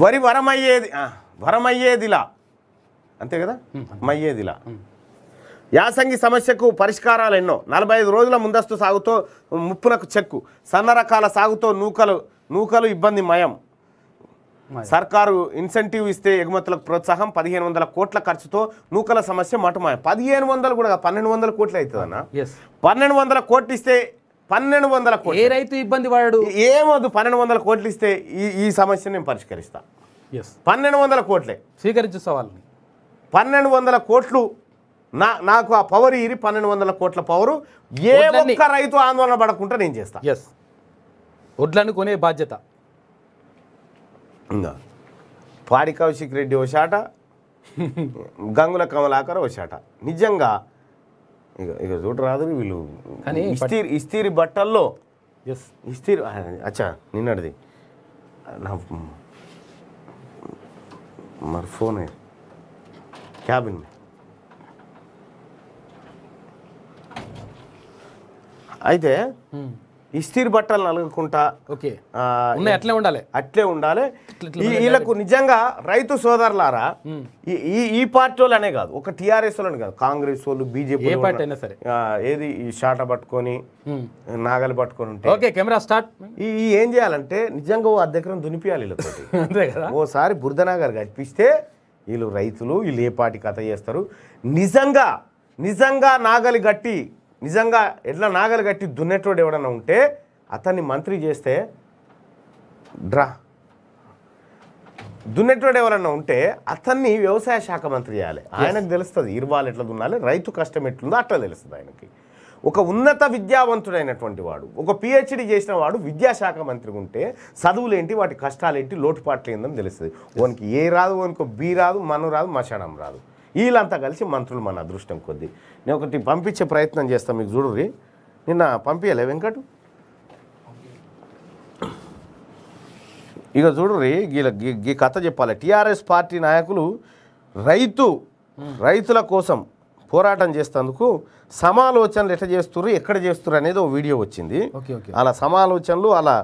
వరి వరమయ్యేది వరమయ్యేదిలా అంతే కదా మయ్యేదిలా యాసంగి సమస్యకు పరిష్కారాలు ఎన్నో నలభై ఐదు రోజుల ముందస్తు సాగుతో ముప్పులకు చెక్కు సన్న రకాల సాగుతో నూకలు నూకలు ఇబ్బంది మయం సర్కారు ఇన్సెంటివ్ ఇస్తే ఎగుమతులకు ప్రోత్సాహం పదిహేను వందల కోట్ల ఖర్చుతో నూకల సమస్య మటుమాయం పదిహేను వందలు కూడా పన్నెండు వందల కోట్లు అవుతుందన్న పన్నెండు వందల కోట్లు ఇస్తే పన్నెండు వందల కోట్లు ఏ రైతు ఇబ్బంది పడాడు ఏమదు పన్నెండు వందల కోట్లు ఇస్తే ఈ ఈ సమస్యను నేను పరిష్కరిస్తా పన్నెండు వందల కోట్లే స్వీకరించు సవాల్ని పన్నెండు వందల కోట్లు నా నాకు ఆ పవర్ ఇరి పన్నెండు వందల కోట్ల పవరు ఏ ఒక్క రైతు ఆందోళన పడకుండా నేను చేస్తాను ఎస్ వడ్లను కొనే బాధ్యత పాడి కౌశిక్ రెడ్డి ఓ గంగుల కమలాకర్ ఓ నిజంగా ఇక ఇక చూడ రాదు వీళ్ళు కానీ ఇస్తీరి ఇస్తీరి బట్టల్లో ఎస్ ఇస్తీరి అచ్చా నిన్నటిది నా మరి ఫోన్ క్యాబిన్ అయితే ఇస్తిరి బట్టలు నలుగుకుంటా ఓకే అట్లే ఉండాలి అట్లే ఉండాలి వీళ్ళకు నిజంగా రైతు సోదరులారా ఈ ఈ పార్టీ అనే కాదు ఒక టీఆర్ఎస్ వాళ్ళని కాదు కాంగ్రెస్ వాళ్ళు బీజేపీ పార్టీ అయినా సరే ఏది ఈ షాట పట్టుకొని నాగలు పట్టుకొని ఉంటే ఓకే కెమెరా స్టార్ట్ ఈ ఏం చేయాలంటే నిజంగా ఓ అధ్యక్షం దునిపియాలి కదా ఓసారి బురదనాగర్ కనిపిస్తే వీళ్ళు రైతులు వీళ్ళు ఏ పార్టీ కథ చేస్తారు నిజంగా నిజంగా నాగలి గట్టి నిజంగా ఎట్లా నాగలు కట్టి దున్నేటోడు ఎవడన్నా ఉంటే అతన్ని మంత్రి చేస్తే డ్రా దున్నేటోడు ఎవరన్నా ఉంటే అతన్ని వ్యవసాయ శాఖ మంత్రి చేయాలి ఆయనకు తెలుస్తుంది ఇరువాలు ఎట్లా దున్నాలి రైతు కష్టం ఎట్లుందో అట్లా తెలుస్తుంది ఆయనకి ఒక ఉన్నత విద్యావంతుడైనటువంటి వాడు ఒక పిహెచ్డి చేసిన వాడు విద్యాశాఖ మంత్రి ఉంటే చదువులు ఏంటి వాటి కష్టాలు ఏంటి లోటుపాట్లు ఏందని తెలుస్తుంది వానికి ఏ రాదు వానికి బి రాదు మనం రాదు మశానం రాదు వీళ్ళంతా కలిసి మంత్రులు మన అదృష్టం కొద్ది నేను ఒకటి పంపించే ప్రయత్నం చేస్తాను మీకు చూడరి నిన్న పంపించలే వెంకట ఇక చూడరి వీళ్ళ గీ కథ చెప్పాలి టీఆర్ఎస్ పార్టీ నాయకులు రైతు రైతుల కోసం పోరాటం చేసేందుకు సమాలోచనలు ఎట్లా చేస్తున్నారు ఎక్కడ చేస్తున్నారు అనేది ఒక వీడియో వచ్చింది అలా సమాలోచనలు అలా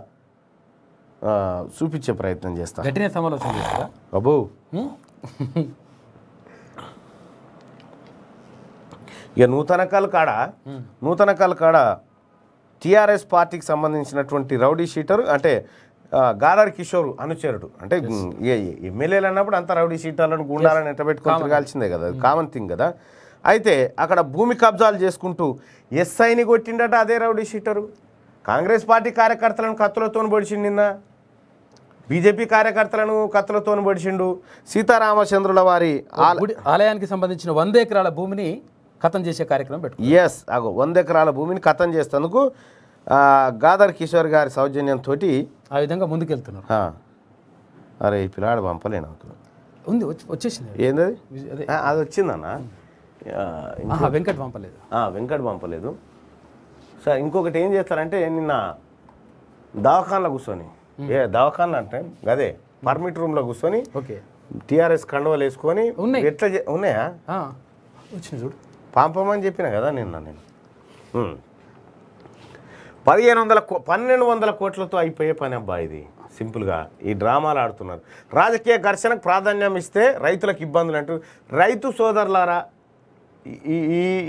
చూపించే ప్రయత్నం చేస్తాను అబ్బో ఇక నూతన నూతనకాల కాడ నూతన నూతనకాల కాడ టీఆర్ఎస్ పార్టీకి సంబంధించినటువంటి రౌడీ షీటర్ అంటే గారర్ కిషోర్ అనుచరుడు అంటే ఎమ్మెల్యేలు అన్నప్పుడు అంత రౌడీ షీటర్లను గుండాలని ఎట్టబెట్టుకొని తిరగాల్సిందే కదా కామన్ థింగ్ కదా అయితే అక్కడ భూమి కబ్జాలు చేసుకుంటూ ఎస్ఐని కొట్టిండట అదే రౌడీ షీటరు కాంగ్రెస్ పార్టీ కార్యకర్తలను కత్తులతో పొడిచిండు నిన్న బీజేపీ కార్యకర్తలను కత్తులతో పొడిచిండు సీతారామచంద్రుల వారి ఆలయానికి సంబంధించిన వంద ఎకరాల భూమిని కథం చేసే కార్యక్రమం పెట్టు ఎస్ అగో వంద ఎకరాల భూమిని కథం చేసేందుకు గాదర్ కిషోర్ గారి సౌజన్యంతో ఆ విధంగా ముందుకెళ్తున్నారు అరే ఈ పిల్లాడు పంపలేను నాకు ఉంది వచ్చేసింది ఏంది అది వచ్చిందన్న వెంకట్ పంపలేదు వెంకట్ పంపలేదు సార్ ఇంకొకటి ఏం చేస్తారంటే నిన్న దవాఖాన్లో కూర్చొని ఏ దవాఖాన్లో అంటే అదే పర్మిట్ రూమ్లో కూర్చొని ఓకే టీఆర్ఎస్ కండవలు వేసుకొని ఎట్లా ఉన్నాయా వచ్చింది చూడు పంపమని చెప్పిన కదా నిన్న నేను పదిహేను వందల పన్నెండు వందల కోట్లతో అయిపోయే పని అబ్బా ఇది సింపుల్గా ఈ డ్రామాలు ఆడుతున్నారు రాజకీయ ఘర్షణకు ప్రాధాన్యం ఇస్తే రైతులకు ఇబ్బందులు అంటూ రైతు సోదరులారా ఈ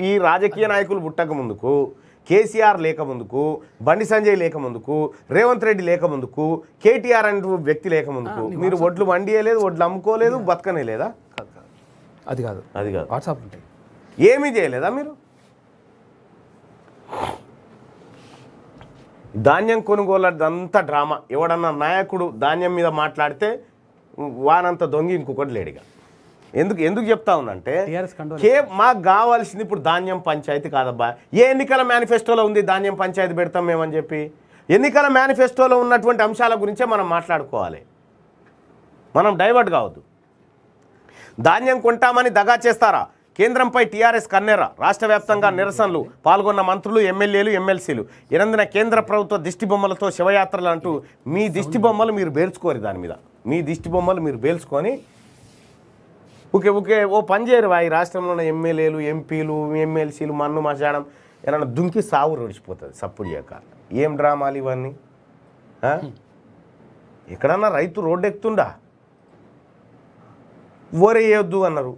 ఈ రాజకీయ నాయకులు పుట్టక ముందుకు కేసీఆర్ లేక ముందుకు బండి సంజయ్ లేక ముందుకు రేవంత్ రెడ్డి లేక ముందుకు కేటీఆర్ అంటూ వ్యక్తి లేక ముందుకు మీరు ఒడ్లు వండియలేదు ఒడ్లు అమ్ముకోలేదు బతకనే లేదా అది కాదు అది కాదు వాట్సాప్ ఉంటాయి ఏమీ చేయలేదా మీరు ధాన్యం కొనుగోలు అదంతా డ్రామా ఎవడన్నా నాయకుడు ధాన్యం మీద మాట్లాడితే వానంత దొంగి ఇంకొకటి లేడిగా ఎందుకు ఎందుకు చెప్తా ఉందంటే కే మాకు కావాల్సింది ఇప్పుడు ధాన్యం పంచాయతీ కాదబ్బా ఏ ఎన్నికల మేనిఫెస్టోలో ఉంది ధాన్యం పంచాయతీ పెడతాం మేమని చెప్పి ఎన్నికల మేనిఫెస్టోలో ఉన్నటువంటి అంశాల గురించే మనం మాట్లాడుకోవాలి మనం డైవర్ట్ కావద్దు ధాన్యం కొంటామని దగా చేస్తారా కేంద్రంపై టీఆర్ఎస్ కన్నెర రాష్ట్ర వ్యాప్తంగా నిరసనలు పాల్గొన్న మంత్రులు ఎమ్మెల్యేలు ఎమ్మెల్సీలు ఎనందిన కేంద్ర ప్రభుత్వ దిష్టి బొమ్మలతో శివయాత్రలు అంటూ మీ దిష్టి బొమ్మలు మీరు బేల్చుకోరు దాని మీద మీ దిష్టి బొమ్మలు మీరు బేల్చుకొని ఓకే ఓకే ఓ పని చేయరు ఈ రాష్ట్రంలో ఉన్న ఎమ్మెల్యేలు ఎంపీలు ఎమ్మెల్సీలు మన్ను మచాడం ఏమన్నా దుంకి సావు రొడిచిపోతుంది సప్పుడు చేయక ఏం డ్రామాలు ఇవన్నీ ఎక్కడన్నా రైతు రోడ్డు ఎక్కుతుండా ఓరే వేయొద్దు అన్నారు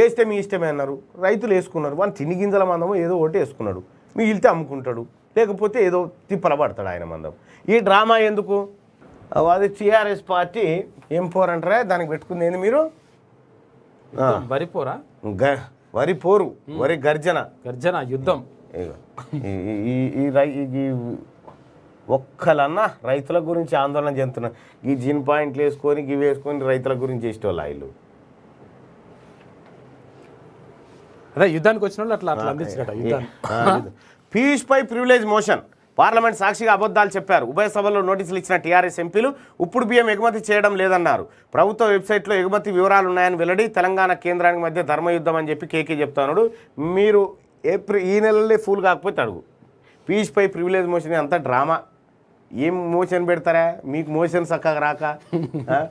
వేస్తే మీ ఇష్టమే అన్నారు రైతులు వేసుకున్నారు వాళ్ళు తిని గింజల మందము ఏదో ఒకటి వేసుకున్నాడు మిగిలితే అమ్ముకుంటాడు లేకపోతే ఏదో తిప్పల పడతాడు ఆయన మందం ఈ డ్రామా ఎందుకు అది టీఆర్ఎస్ పార్టీ ఏం అంటారా దానికి పెట్టుకుంది ఏంది మీరు వరి పోరా వరి పోరు వరి గర్జన గర్జన యుద్ధం ఈ ఒక్కలన్నా రైతుల గురించి ఆందోళన చెందుతున్నారు ఈ జిన్ పాయింట్లు వేసుకొని ఇవి వేసుకొని రైతుల గురించి చేసేవాళ్ళు అదే యుద్ధానికి వచ్చిన వాళ్ళు అట్లా అట్లా పీయూష్ పై ప్రివిలేజ్ మోషన్ పార్లమెంట్ సాక్షిగా అబద్ధాలు చెప్పారు ఉభయ సభలో నోటీసులు ఇచ్చిన టీఆర్ఎస్ ఎంపీలు ఇప్పుడు బియ్యం ఎగుమతి చేయడం లేదన్నారు ప్రభుత్వ వెబ్సైట్లో ఎగుమతి వివరాలు ఉన్నాయని వెల్లడి తెలంగాణ కేంద్రానికి మధ్య ధర్మయుద్ధం అని చెప్పి కేకే చెప్తున్నాడు మీరు ఏప్రిల్ ఈ నెలలే ఫుల్ కాకపోతే అడుగు పై ప్రివిలేజ్ మోషన్ అంతా డ్రామా ఏం మోషన్ పెడతారా మీకు మోషన్ చక్కగా రాక